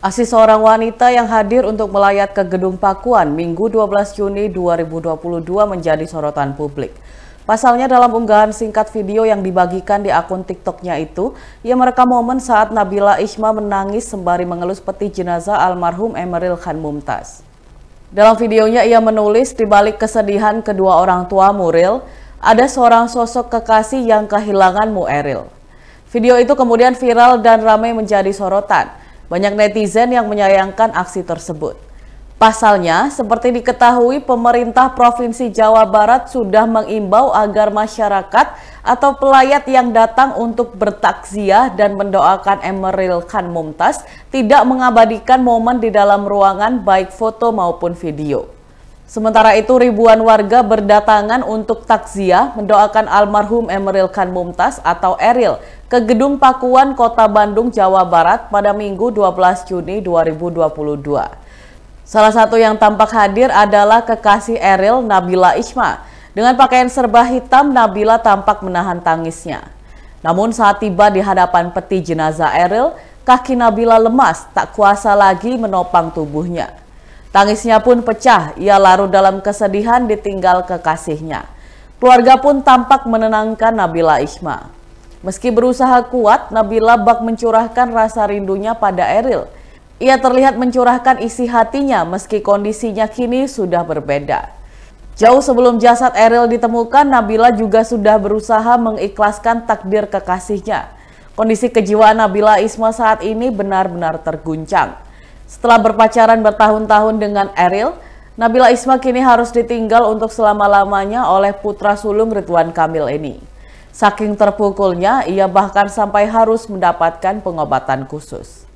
Aksi seorang wanita yang hadir untuk melayat ke Gedung Pakuan Minggu 12 Juni 2022 menjadi sorotan publik. Pasalnya dalam unggahan singkat video yang dibagikan di akun TikToknya itu, ia merekam momen saat Nabila Isma menangis sembari mengelus peti jenazah almarhum Emeril Khan Mumtaz. Dalam videonya ia menulis di balik kesedihan kedua orang tua Muril, ada seorang sosok kekasih yang kehilangan Mu Eril. Video itu kemudian viral dan ramai menjadi sorotan. Banyak netizen yang menyayangkan aksi tersebut. Pasalnya, seperti diketahui, pemerintah Provinsi Jawa Barat sudah mengimbau agar masyarakat atau pelayat yang datang untuk bertakziah dan mendoakan Emeril Khan Mumtaz tidak mengabadikan momen di dalam ruangan baik foto maupun video. Sementara itu ribuan warga berdatangan untuk takziah mendoakan almarhum Emeril Khan Mumtaz atau Eril ke Gedung Pakuan Kota Bandung, Jawa Barat pada Minggu 12 Juni 2022. Salah satu yang tampak hadir adalah kekasih Eril Nabila Isma. Dengan pakaian serba hitam, Nabila tampak menahan tangisnya. Namun saat tiba di hadapan peti jenazah Eril, kaki Nabila lemas, tak kuasa lagi menopang tubuhnya. Tangisnya pun pecah, ia larut dalam kesedihan ditinggal kekasihnya. Keluarga pun tampak menenangkan Nabila Isma. Meski berusaha kuat, Nabila bak mencurahkan rasa rindunya pada Eril. Ia terlihat mencurahkan isi hatinya meski kondisinya kini sudah berbeda. Jauh sebelum jasad Eril ditemukan, Nabila juga sudah berusaha mengikhlaskan takdir kekasihnya. Kondisi kejiwaan Nabila Isma saat ini benar-benar terguncang. Setelah berpacaran bertahun-tahun dengan Eril, Nabila Isma kini harus ditinggal untuk selama-lamanya oleh putra sulung Ridwan Kamil ini. Saking terpukulnya, ia bahkan sampai harus mendapatkan pengobatan khusus.